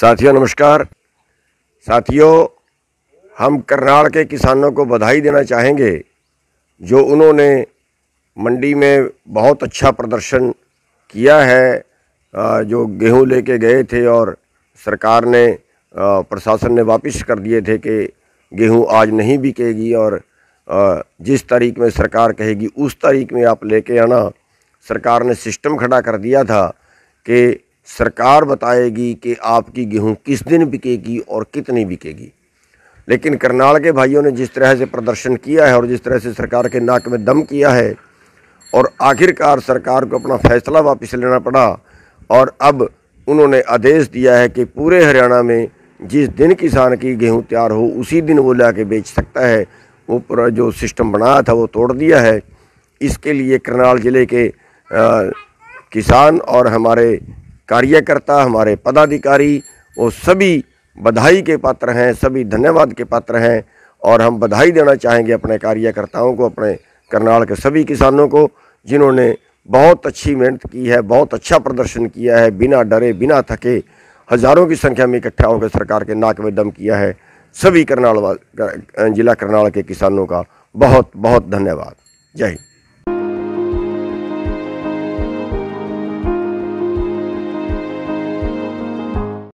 साथियों नमस्कार साथियों हम करनाल के किसानों को बधाई देना चाहेंगे जो उन्होंने मंडी में बहुत अच्छा प्रदर्शन किया है जो गेहूं लेके गए थे और सरकार ने प्रशासन ने वापस कर दिए थे कि गेहूं आज नहीं बिकेगी और जिस तारीख में सरकार कहेगी उस तारीख में आप लेके आना सरकार ने सिस्टम खड़ा कर दिया था कि सरकार बताएगी कि आपकी गेहूँ किस दिन बिकेगी और कितनी बिकेगी लेकिन करनाल के भाइयों ने जिस तरह से प्रदर्शन किया है और जिस तरह से सरकार के नाक में दम किया है और आखिरकार सरकार को अपना फैसला वापस लेना पड़ा और अब उन्होंने आदेश दिया है कि पूरे हरियाणा में जिस दिन किसान की गेहूं तैयार हो उसी दिन वो ला के बेच सकता है वो पूरा जो सिस्टम बनाया था वो तोड़ दिया है इसके लिए करनाल ज़िले के आ, किसान और हमारे कार्यकर्ता हमारे पदाधिकारी वो सभी बधाई के पात्र हैं सभी धन्यवाद के पात्र हैं और हम बधाई देना चाहेंगे अपने कार्यकर्ताओं को अपने करनाल के सभी किसानों को जिन्होंने बहुत अच्छी मेहनत की है बहुत अच्छा प्रदर्शन किया है बिना डरे बिना थके हज़ारों की संख्या में इकट्ठा होकर सरकार के नाक में दम किया है सभी करनाल जिला करनाल के किसानों का बहुत बहुत धन्यवाद जय हिंद